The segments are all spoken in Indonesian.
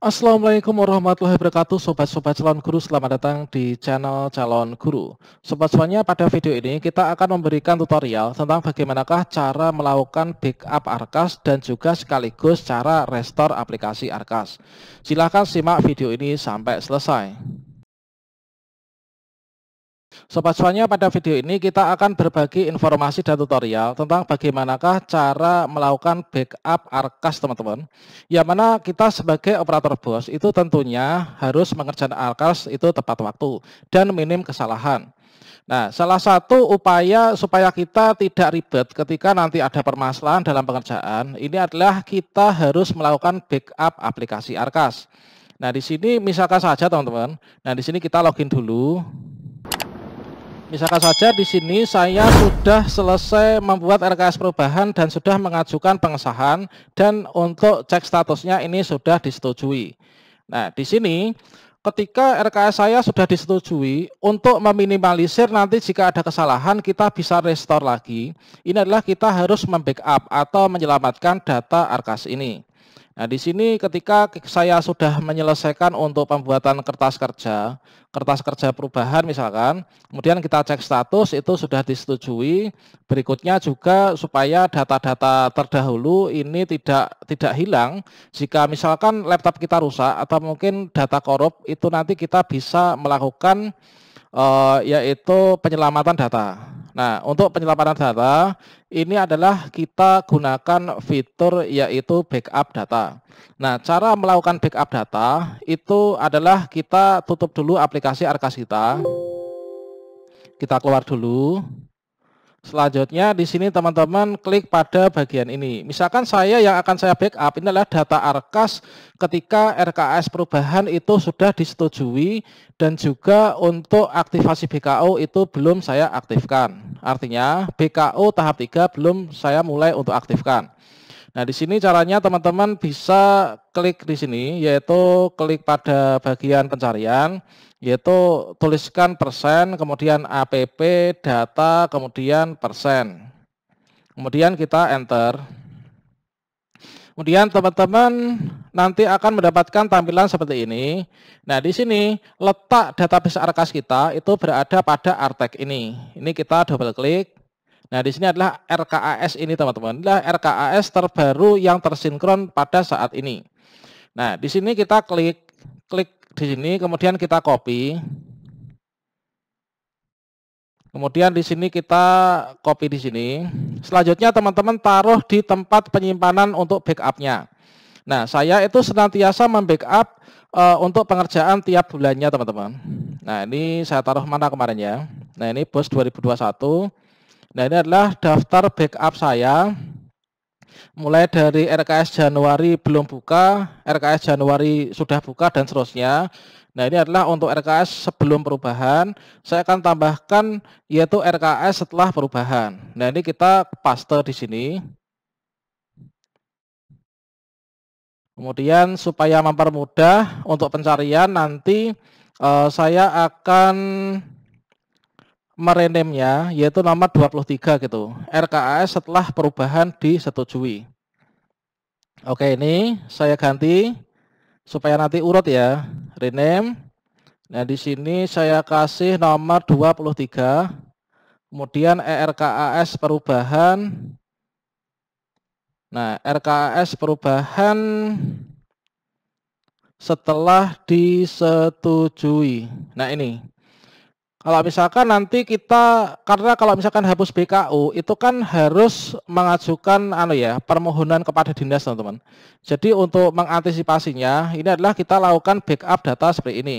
Assalamualaikum warahmatullahi wabarakatuh Sobat-sobat calon guru selamat datang di channel calon guru Sobat semuanya pada video ini kita akan memberikan tutorial tentang bagaimanakah cara melakukan backup Arkas dan juga sekaligus cara restore aplikasi Arkas Silahkan simak video ini sampai selesai Sobat semuanya, pada video ini kita akan berbagi informasi dan tutorial tentang bagaimanakah cara melakukan backup arkas teman-teman. Yang mana kita sebagai operator bos itu tentunya harus mengerjakan arkas itu tepat waktu dan minim kesalahan. Nah, salah satu upaya supaya kita tidak ribet ketika nanti ada permasalahan dalam pengerjaan, ini adalah kita harus melakukan backup aplikasi Arkas. Nah, di sini misalkan saja teman-teman. Nah, di sini kita login dulu. Misalkan saja di sini saya sudah selesai membuat RKS perubahan dan sudah mengajukan pengesahan dan untuk cek statusnya ini sudah disetujui. Nah, di sini ketika RKS saya sudah disetujui, untuk meminimalisir nanti jika ada kesalahan kita bisa restore lagi. Ini adalah kita harus membackup atau menyelamatkan data RKS ini. Nah, di sini ketika saya sudah menyelesaikan untuk pembuatan kertas kerja, kertas kerja perubahan misalkan, kemudian kita cek status itu sudah disetujui. Berikutnya juga supaya data-data terdahulu ini tidak tidak hilang jika misalkan laptop kita rusak atau mungkin data korup itu nanti kita bisa melakukan e, yaitu penyelamatan data. Nah, untuk penyelamatan data, ini adalah kita gunakan fitur yaitu backup data. Nah, cara melakukan backup data itu adalah kita tutup dulu aplikasi Arkasita. Kita keluar dulu. Selanjutnya di sini teman-teman klik pada bagian ini. Misalkan saya yang akan saya backup ini adalah data Arkas ketika RKS perubahan itu sudah disetujui dan juga untuk aktivasi BKO itu belum saya aktifkan. Artinya BKO tahap 3 belum saya mulai untuk aktifkan. Nah, di sini caranya teman-teman bisa klik di sini yaitu klik pada bagian pencarian yaitu tuliskan persen, kemudian app, data, kemudian persen. Kemudian kita enter. Kemudian teman-teman nanti akan mendapatkan tampilan seperti ini. Nah, di sini letak database Arkas kita itu berada pada Artek ini. Ini kita double klik. Nah, di sini adalah RKAS ini, teman-teman. Inilah RKAS terbaru yang tersinkron pada saat ini. Nah, di sini kita klik klik di sini, kemudian kita copy. Kemudian di sini kita copy di sini. Selanjutnya teman-teman taruh di tempat penyimpanan untuk backupnya. Nah, saya itu senantiasa membackup e, untuk pengerjaan tiap bulannya teman-teman. Nah, ini saya taruh mana kemarin ya. Nah, ini BOS 2021. Nah, ini adalah daftar backup saya mulai dari RKS Januari belum buka, RKS Januari sudah buka dan seterusnya. Nah, ini adalah untuk RKS sebelum perubahan. Saya akan tambahkan yaitu RKS setelah perubahan. Nah, ini kita paste di sini. Kemudian supaya mempermudah untuk pencarian nanti eh, saya akan merenamnya yaitu nama 23 gitu. RKAS setelah perubahan disetujui. Oke, ini saya ganti supaya nanti urut ya. Rename. Nah, di sini saya kasih nomor 23. Kemudian ERKAS perubahan. Nah, RKAS perubahan setelah disetujui. Nah, ini kalau misalkan nanti kita karena kalau misalkan hapus BKU itu kan harus mengajukan anu ya permohonan kepada dinas teman-teman. Jadi untuk mengantisipasinya ini adalah kita lakukan backup data seperti ini.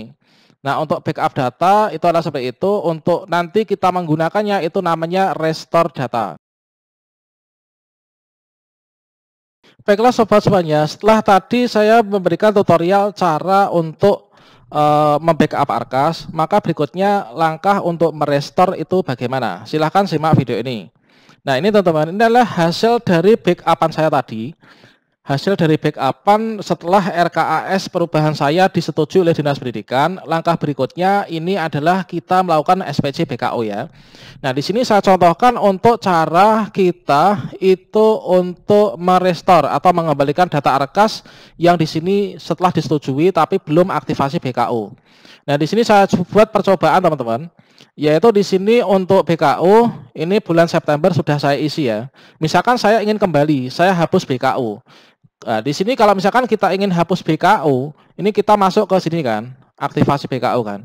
Nah untuk backup data itu adalah seperti itu. Untuk nanti kita menggunakannya itu namanya restore data. Baiklah sobat semuanya, setelah tadi saya memberikan tutorial cara untuk membekap eh, membackup Arkas, maka berikutnya langkah untuk merestore itu bagaimana? Silahkan simak video ini. Nah ini teman-teman, ini adalah hasil dari backupan saya tadi. Hasil dari backupan setelah RKAS perubahan saya disetujui oleh Dinas Pendidikan, langkah berikutnya ini adalah kita melakukan SPC BKO ya. Nah, di sini saya contohkan untuk cara kita itu untuk merestore atau mengembalikan data Arkas yang di sini setelah disetujui tapi belum aktivasi BKO. Nah, di sini saya buat percobaan teman-teman yaitu di sini untuk BKO ini bulan September sudah saya isi ya. Misalkan saya ingin kembali, saya hapus BKO. Nah, di sini kalau misalkan kita ingin hapus BKU, ini kita masuk ke sini kan, aktivasi BKU kan.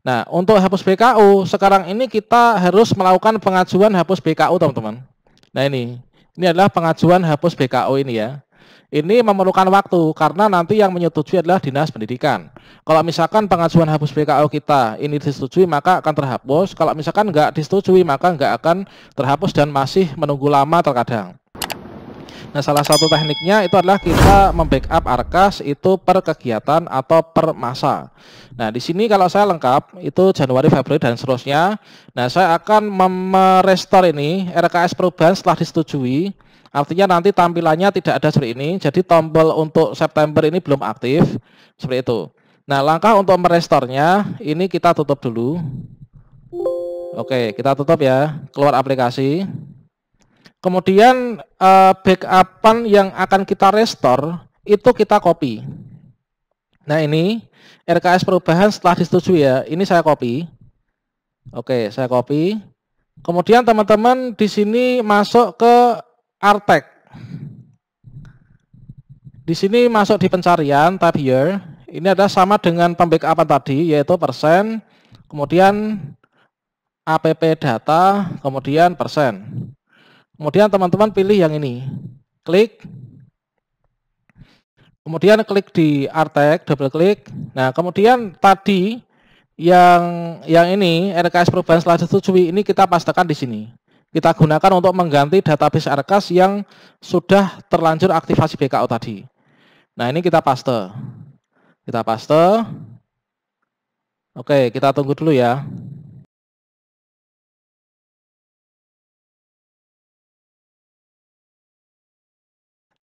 Nah, untuk hapus BKU, sekarang ini kita harus melakukan pengajuan hapus BKU, teman-teman. Nah, ini. Ini adalah pengajuan hapus BKU ini ya. Ini memerlukan waktu karena nanti yang menyetujui adalah Dinas Pendidikan. Kalau misalkan pengajuan hapus BKU kita ini disetujui maka akan terhapus. Kalau misalkan nggak disetujui maka nggak akan terhapus dan masih menunggu lama terkadang. Nah, salah satu tekniknya itu adalah kita membackup Arkas itu per kegiatan atau per masa. Nah, di sini kalau saya lengkap itu Januari, Februari dan seterusnya. Nah, saya akan merestore ini RKS perubahan setelah disetujui. Artinya nanti tampilannya tidak ada seperti ini. Jadi tombol untuk September ini belum aktif seperti itu. Nah, langkah untuk merestornya ini kita tutup dulu. Oke, kita tutup ya. Keluar aplikasi. Kemudian eh, backupan yang akan kita restore itu kita copy. Nah ini RKS perubahan setelah disetujui ya. Ini saya copy. Oke, saya copy. Kemudian teman-teman di sini masuk ke Artek. Di sini masuk di pencarian tab here. Ini ada sama dengan pembackupan tadi yaitu persen, kemudian app data, kemudian persen. Kemudian teman-teman pilih yang ini. Klik. Kemudian klik di artek, double klik. Nah, kemudian tadi yang yang ini RKS perubahan setelah disetujui ini kita pastikan di sini. Kita gunakan untuk mengganti database RKS yang sudah terlanjur aktivasi BKO tadi. Nah, ini kita paste. Kita paste. Oke, kita tunggu dulu ya.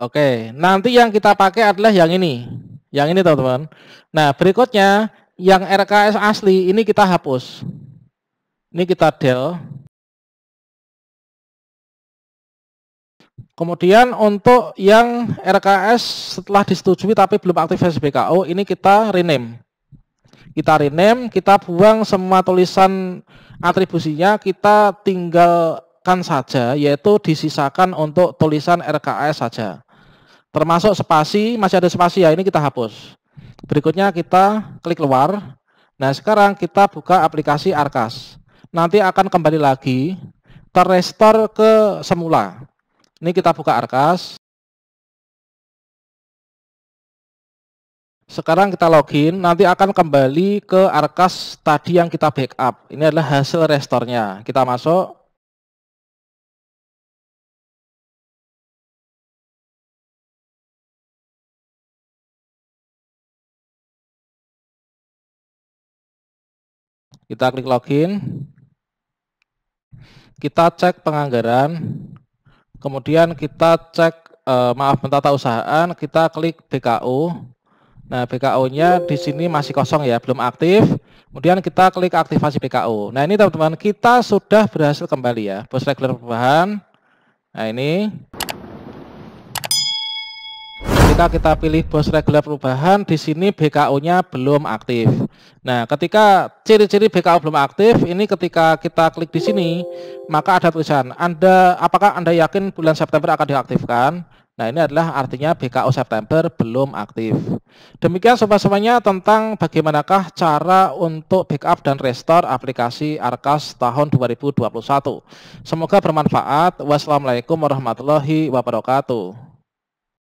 Oke, nanti yang kita pakai adalah yang ini. Yang ini teman-teman. Nah, berikutnya yang RKS asli ini kita hapus. Ini kita del. Kemudian untuk yang RKS setelah disetujui tapi belum aktif SBKO, ini kita rename. Kita rename, kita buang semua tulisan atribusinya, kita tinggalkan saja, yaitu disisakan untuk tulisan RKS saja. Termasuk spasi, masih ada spasi ya, ini kita hapus. Berikutnya kita klik luar Nah, sekarang kita buka aplikasi Arkas. Nanti akan kembali lagi terrestore ke semula. Ini kita buka Arkas. Sekarang kita login, nanti akan kembali ke Arkas tadi yang kita backup. Ini adalah hasil restornya. Kita masuk. Kita klik login. Kita cek penganggaran. Kemudian kita cek eh, maaf mentata usahaan, kita klik BKU. Nah, BKU-nya di sini masih kosong ya, belum aktif. Kemudian kita klik aktivasi BKU. Nah, ini teman-teman, kita sudah berhasil kembali ya. Bos regular perubahan. Nah, ini ketika kita pilih bos Regular perubahan, di sini BKO-nya belum aktif. Nah, ketika ciri-ciri BKO belum aktif, ini ketika kita klik di sini, maka ada tulisan, Anda apakah Anda yakin bulan September akan diaktifkan? Nah, ini adalah artinya BKO September belum aktif. Demikian sobat Semuanya tentang bagaimanakah cara untuk backup dan restore aplikasi Arkas tahun 2021. Semoga bermanfaat. Wassalamualaikum warahmatullahi wabarakatuh.